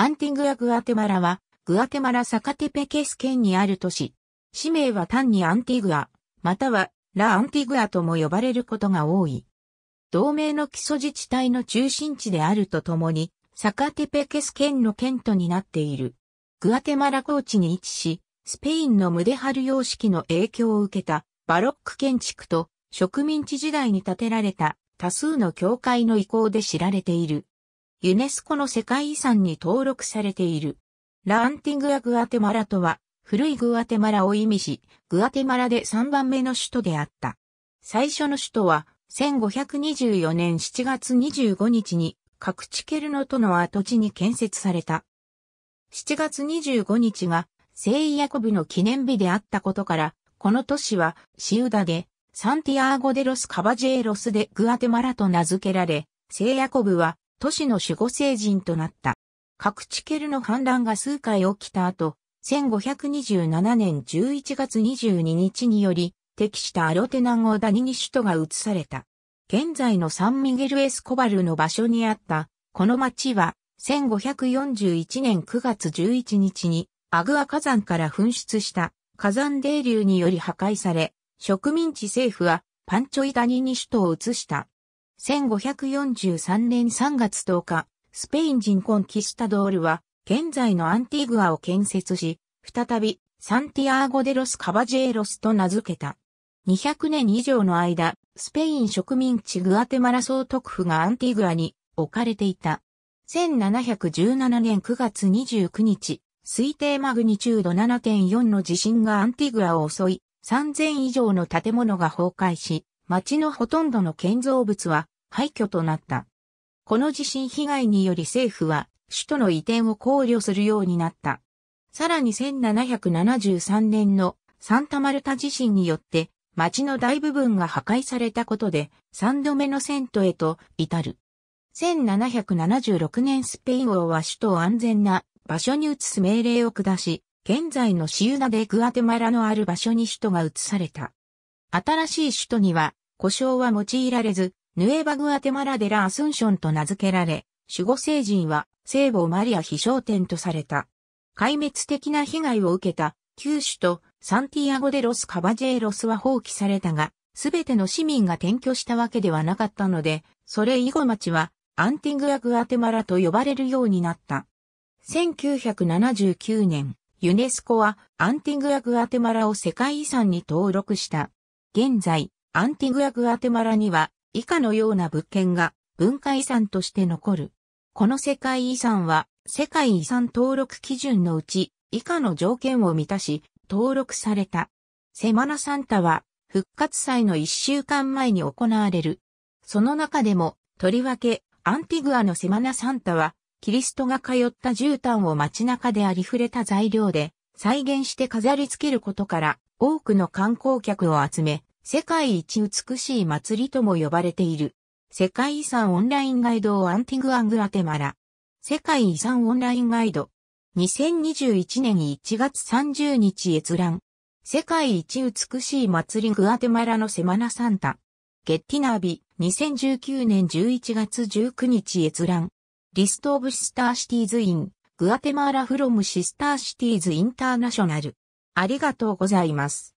アンティグア・グアテマラは、グアテマラ・サカテペケス県にある都市。市名は単にアンティグア、またはラ・アンティグアとも呼ばれることが多い。同盟の基礎自治体の中心地であるとともに、サカテペケス県の県都になっている。グアテマラ高地に位置し、スペインのムデハル様式の影響を受けたバロック建築と植民地時代に建てられた多数の教会の遺構で知られている。ユネスコの世界遺産に登録されている。ラアンティングア・グアテマラとは、古いグアテマラを意味し、グアテマラで3番目の首都であった。最初の首都は、1524年7月25日に、カクチケルノとの跡地に建設された。7月25日が、聖ヤコブの記念日であったことから、この都市は、シウダで、サンティアーゴ・デロス・カバジェーロスでグアテマラと名付けられ、聖ヤコブは都市の守護聖人となった。各地ケルの反乱が数回起きた後、1527年11月22日により、敵したアロテナゴダニに首都が移された。現在のサンミゲルエスコバルの場所にあった、この町は、1541年9月11日に、アグア火山から噴出した火山泥流により破壊され、植民地政府はパンチョイダニに首都を移した。1543年3月10日、スペイン人コンキスタドールは、現在のアンティグアを建設し、再び、サンティアーゴデロス・カバジェーロスと名付けた。200年以上の間、スペイン植民地グアテマラ総督府がアンティグアに置かれていた。1717年9月29日、推定マグニチュード7.4の地震がアンティグアを襲い、3000以上の建物が崩壊し、町のほとんどの建造物は廃墟となった。この地震被害により政府は首都の移転を考慮するようになった。さらに1773年のサンタマルタ地震によって町の大部分が破壊されたことで3度目の戦闘へと至る。1776年スペイン王は首都を安全な場所に移す命令を下し、現在のシウナでグアテマラのある場所に首都が移された。新しい首都には、故障は用いられず、ヌエバグアテマラデラ・アスンションと名付けられ、守護聖人は聖母マリア飛翔店とされた。壊滅的な被害を受けた旧首都サンティアゴデロス・カバジェーロスは放棄されたが、すべての市民が転居したわけではなかったので、それ以後町はアンティングア・グアテマラと呼ばれるようになった。1979年、ユネスコはアンティングア・グアテマラを世界遺産に登録した。現在、アンティグア・グアテマラには、以下のような物件が文化遺産として残る。この世界遺産は、世界遺産登録基準のうち、以下の条件を満たし、登録された。セマナサンタは、復活祭の一週間前に行われる。その中でも、とりわけ、アンティグアのセマナサンタは、キリストが通った絨毯を街中でありふれた材料で、再現して飾り付けることから、多くの観光客を集め、世界一美しい祭りとも呼ばれている。世界遺産オンラインガイドをアンティグアングアテマラ。世界遺産オンラインガイド。2021年1月30日閲覧。世界一美しい祭りグアテマラのセマナサンタ。ゲッティナービ、2019年11月19日閲覧。リストオブシスターシティーズイン、グアテマラフロムシスターシティーズインターナショナル。ありがとうございます。